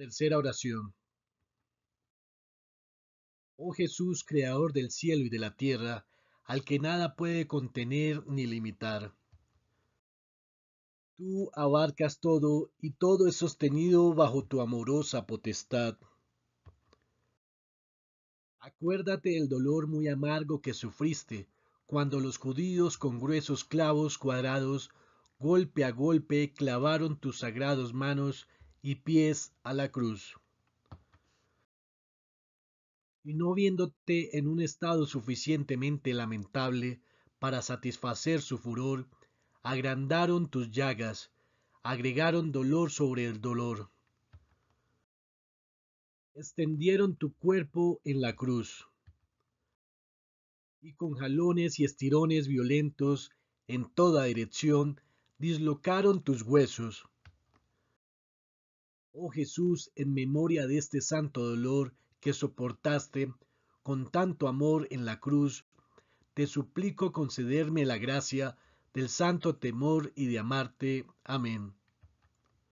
Tercera oración. Oh Jesús, creador del cielo y de la tierra, al que nada puede contener ni limitar. Tú abarcas todo y todo es sostenido bajo tu amorosa potestad. Acuérdate del dolor muy amargo que sufriste cuando los judíos con gruesos clavos cuadrados, golpe a golpe, clavaron tus sagrados manos y pies a la cruz. Y no viéndote en un estado suficientemente lamentable para satisfacer su furor, agrandaron tus llagas, agregaron dolor sobre el dolor. Extendieron tu cuerpo en la cruz. Y con jalones y estirones violentos en toda dirección, dislocaron tus huesos Oh Jesús, en memoria de este santo dolor que soportaste con tanto amor en la cruz, te suplico concederme la gracia del santo temor y de amarte. Amén.